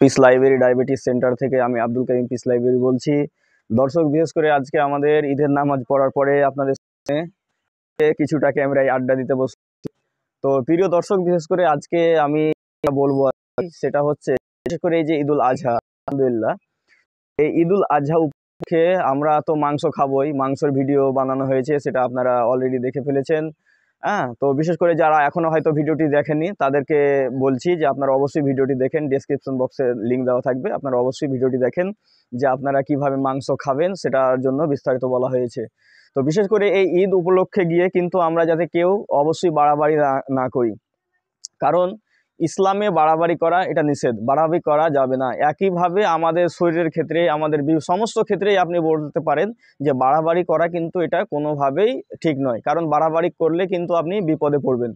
piece library diabetes centre থেকে আমি আব্দুল করিম piece library বলছি দর্শক বিশেষ করে আজকে আমাদের ঈদের নামাজ পড়ার পরে আপনাদের কিছুটা ক্যামেরায় আড্ডা দিতে বস তো প্রিয় দর্শক বিশেষ করে আজকে আমি বলবো সেটা হচ্ছে বিশেষ করে এই যে ঈদুল আজহা আলহামদুলিল্লাহ এই ঈদুল আজহা উপলক্ষে আমরা তো মাংস খাবই মাংসর ভিডিও বানানো হয়েছে সেটা আপনারা অলরেডি দেখে ফেলেছেন হ্যাঁ তো বিশেষ করে যারা এখনও হয়তো ভিডিওটি দেখেননি তাদেরকে বলছি যে আপনারা অবশ্যই ভিডিওটি দেখেন ডিসক্রিপশন বক্সে লিঙ্ক দেওয়া থাকবে আপনারা অবশ্যই ভিডিওটি দেখেন যে আপনারা কিভাবে মাংস খাবেন সেটার জন্য বিস্তারিত বলা হয়েছে তো বিশেষ করে এই ঈদ উপলক্ষে গিয়ে কিন্তু আমরা যাতে কেউ অবশ্যই বাড়াবাড়ি না করি কারণ ইসলামে বাড়াবাড়ি করা এটা নিষেধ বাড়াবাড়ি করা যাবে না একইভাবে আমাদের শরীরের ক্ষেত্রে আমাদের সমস্ত ক্ষেত্রেই আপনি বলতে পারেন যে বাড়াবাড়ি করা কিন্তু এটা কোনোভাবেই ঠিক নয় কারণ বাড়াবাড়ি করলে কিন্তু আপনি বিপদে পড়বেন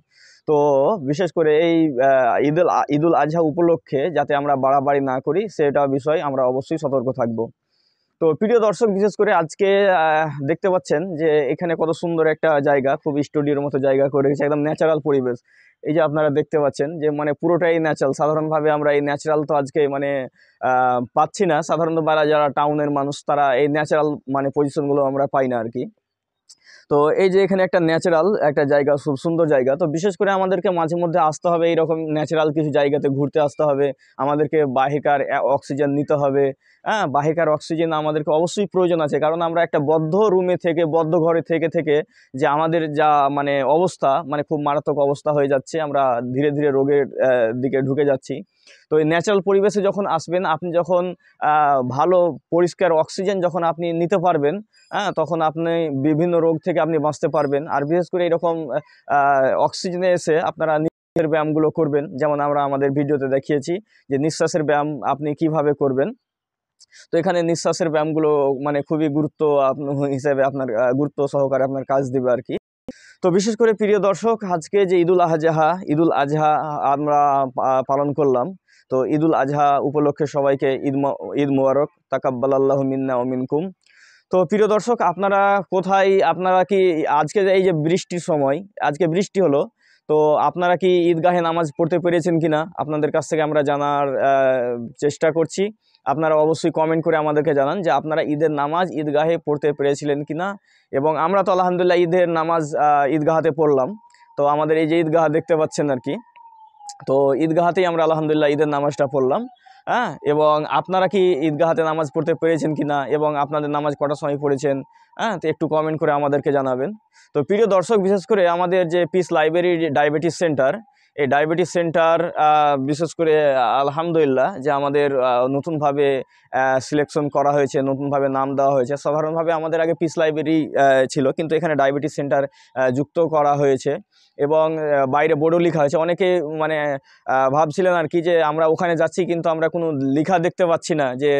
তো বিশেষ করে এই ঈদুল ঈদুল আজহা উপলক্ষে যাতে আমরা বাড়াবাড়ি না করি সেটা বিষয় আমরা অবশ্যই সতর্ক থাকবো তো প্রিয় দর্শক বিশেষ করে আজকে দেখতে পাচ্ছেন যে এখানে কত সুন্দর একটা জায়গা খুব স্টুডিওর মতো জায়গা করে রেখেছে একদম ন্যাচারাল পরিবেশ এই যে আপনারা দেখতে পাচ্ছেন যে মানে পুরোটাই ন্যাচারাল সাধারণভাবে আমরা এই ন্যাচারাল তো আজকে মানে পাচ্ছি না সাধারণত যারা টাউনের মানুষ তারা এই ন্যাচারাল মানে পজিশনগুলো আমরা পাই না আর কি তো এই যে এখানে একটা ন্যাচারাল একটা জায়গা খুব সুন্দর জায়গা তো বিশেষ করে আমাদেরকে মাঝে মধ্যে আসতে হবে এইরকম ন্যাচারাল কিছু জায়গাতে ঘুরতে আসতে হবে আমাদেরকে বাহিকার অক্সিজেন নিতে হবে হ্যাঁ বাহিকার অক্সিজেন আমাদেরকে অবশ্যই প্রয়োজন আছে কারণ আমরা একটা বদ্ধ রুমে থেকে বদ্ধ ঘরে থেকে থেকে যে আমাদের যা মানে অবস্থা মানে খুব মারাত্মক অবস্থা হয়ে যাচ্ছে আমরা ধীরে ধীরে রোগের দিকে ঢুকে যাচ্ছি তো এই ন্যাচারাল পরিবেশে যখন আসবেন আপনি যখন ভালো পরিষ্কার অক্সিজেন যখন আপনি নিতে পারবেন হ্যাঁ তখন আপনি বিভিন্ন রোগ থেকে থেকে আপনি বাঁচতে পারবেন আর বিশেষ করে এরকম অক্সিজেনে এসে আপনারা নিঃশ্বাসের ব্যায়ামগুলো করবেন যেমন আমরা আমাদের ভিডিওতে দেখিয়েছি যে নিঃশ্বাসের ব্যায়াম আপনি কিভাবে করবেন তো এখানে নিঃশ্বাসের ব্যায়ামগুলো মানে খুবই গুরুত্ব হিসেবে আপনার গুরুত্ব সহকারে আপনার কাজ দেবে আর কি তো বিশেষ করে প্রিয় দর্শক আজকে যে ঈদুল আজহা ঈদুল আজহা আমরা পালন করলাম তো ঈদুল আজহা উপলক্ষে সবাইকে ঈদ ঈদ মোবারক তাকাব্বাল আল্লাহ মিন্না ও মিনকুম তো প্রিয় দর্শক আপনারা কোথায় আপনারা কি আজকে এই যে বৃষ্টির সময় আজকে বৃষ্টি হলো তো আপনারা কি ঈদগাহে নামাজ পড়তে পেরেছেন কি না আপনাদের কাছ থেকে আমরা জানার চেষ্টা করছি আপনারা অবশ্যই কমেন্ট করে আমাদেরকে জানান যে আপনারা ঈদের নামাজ ঈদগাহে পড়তে পেরেছিলেন কি না এবং আমরা তো আলহামদুলিল্লাহ ঈদের নামাজ ঈদগাহাতে পড়লাম তো আমাদের এই যে ঈদগাহ দেখতে পাচ্ছেন আর কি তো ঈদগাহাতেই আমরা আলহামদুলিল্লাহ ঈদের নামাজটা পড়লাম হ্যাঁ এবং আপনারা কি ঈদগাহাতে নামাজ পড়তে পেরেছেন কি না এবং আপনাদের নামাজ কটার সময় পড়েছেন হ্যাঁ তো একটু কমেন্ট করে আমাদেরকে জানাবেন তো প্রিয় দর্শক বিশেষ করে আমাদের যে পিস লাইব্রেরি ডায়াবেটিস সেন্টার এই ডায়াবেটিস সেন্টার বিশেষ করে আলহামদুলিল্লাহ যে আমাদের নতুনভাবে সিলেকশন করা হয়েছে নতুনভাবে নাম দেওয়া হয়েছে সাধারণভাবে আমাদের আগে পিস লাইব্রেরি ছিল কিন্তু এখানে ডায়াবেটিস সেন্টার যুক্ত করা হয়েছে এবং বাইরে বোর্ডও লেখা হয়েছে অনেকে মানে ভাবছিলেন আর কি যে আমরা ওখানে যাচ্ছি কিন্তু আমরা কোনো লেখা দেখতে পাচ্ছি না যে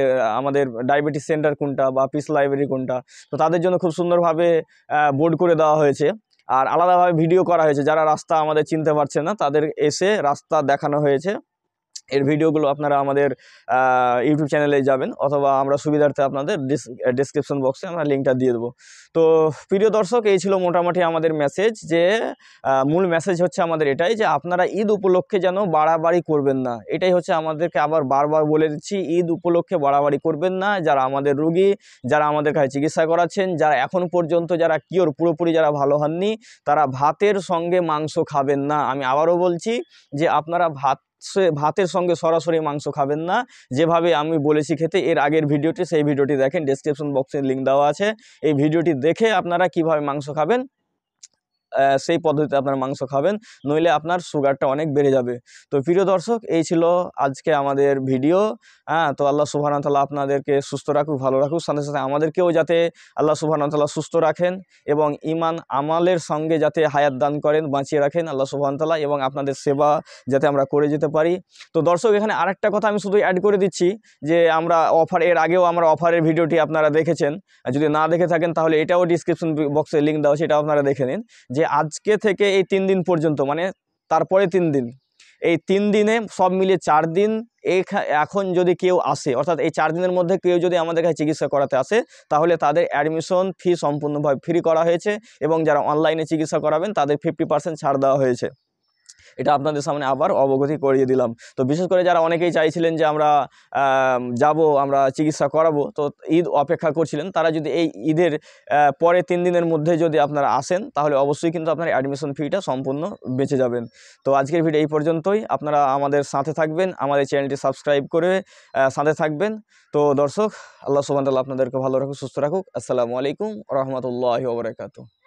আমাদের ডায়াবেটিস সেন্টার কোনটা বা পিস লাইব্রেরি কোনটা তো তাদের জন্য খুব সুন্দরভাবে বোর্ড করে দেওয়া হয়েছে আর আলাদাভাবে ভিডিও করা হয়েছে যারা রাস্তা আমাদের চিনতে পারছে না তাদের এসে রাস্তা দেখানো হয়েছে এর ভিডিওগুলো আপনারা আমাদের ইউটিউব চ্যানেলে যাবেন অথবা আমরা সুবিধার্থে আপনাদের ডিসক্রিপশন বক্সে আমরা লিঙ্কটা দিয়ে দেবো তো প্রিয় দর্শক এই ছিল মোটামুটি আমাদের মেসেজ যে মূল মেসেজ হচ্ছে আমাদের এটাই যে আপনারা ঈদ উপলক্ষে যেন বাড়াবাড়ি করবেন না এটাই হচ্ছে আমাদেরকে আবার বারবার বলে দিচ্ছি ঈদ উপলক্ষে বাড়াবাড়ি করবেন না যারা আমাদের রুগী যারা আমাদের কাছে চিকিৎসা করাচ্ছেন যারা এখন পর্যন্ত যারা কিওর পুরোপুরি যারা ভালো হননি তারা ভাতের সঙ্গে মাংস খাবেন না আমি আবারও বলছি যে আপনারা ভাত ভাতের সঙ্গে সরাসরি মাংস খাবেন না যেভাবে আমি বলেছি খেতে এর আগের ভিডিওটি সেই ভিডিওটি দেখেন ডিসক্রিপশন বক্সে লিঙ্ক দেওয়া আছে এই ভিডিওটি দেখে আপনারা কিভাবে মাংস খাবেন সেই পদ্ধতিতে আপনার মাংস খাবেন নইলে আপনার সুগারটা অনেক বেড়ে যাবে তো প্রিয় দর্শক এই ছিল আজকে আমাদের ভিডিও হ্যাঁ তো আল্লাহ সুবাহান তাল্লাহ আপনাদেরকে সুস্থ রাখুক ভালো রাখুক সাথে সাথে আমাদেরকেও যাতে আল্লাহ সুবাহান তাল্লাহ সুস্থ রাখেন এবং ইমান আমালের সঙ্গে যাতে হায়াত দান করেন বাঁচিয়ে রাখেন আল্লাহ সুবাহান তাল্লাহ এবং আপনাদের সেবা যাতে আমরা করে যেতে পারি তো দর্শক এখানে আরেকটা কথা আমি শুধু অ্যাড করে দিচ্ছি যে আমরা অফার এর আগেও আমরা অফারের ভিডিওটি আপনারা দেখেছেন যদি না দেখে থাকেন তাহলে এটাও ডিসক্রিপশন বক্সে লিঙ্ক দেওয়া সেটাও আপনারা দেখে নিন যে আজকে থেকে এই তিন দিন পর্যন্ত মানে তারপরে তিন দিন এই তিন দিনে সব মিলিয়ে চার দিন এখন যদি কেউ আসে অর্থাৎ এই চার দিনের মধ্যে কেউ যদি আমাদের কাছে চিকিৎসা করাতে আসে তাহলে তাদের অ্যাডমিশন ফি সম্পূর্ণভাবে ফ্রি করা হয়েছে এবং যারা অনলাইনে চিকিৎসা করাবেন তাদের ফিফটি পার্সেন্ট ছাড় দেওয়া হয়েছে এটা আপনাদের সামনে আবার অবগতি করিয়ে দিলাম তো বিশেষ করে যারা অনেকেই চাইছিলেন যে আমরা যাব আমরা চিকিৎসা করাবো তো ঈদ অপেক্ষা করছিলেন তারা যদি এই ঈদের পরে তিন দিনের মধ্যে যদি আপনারা আসেন তাহলে অবশ্যই কিন্তু আপনার অ্যাডমিশন ফিটা সম্পূর্ণ বেঁচে যাবেন তো আজকের ভিডিও এই পর্যন্তই আপনারা আমাদের সাথে থাকবেন আমাদের চ্যানেলটি সাবস্ক্রাইব করে সাথে থাকবেন তো দর্শক আল্লাহ সুবাহ আপনাদেরকে ভালো রাখুক সুস্থ রাখুক আসসালামু আলাইকুম রহমতুল্লাহ ওবরাকাতু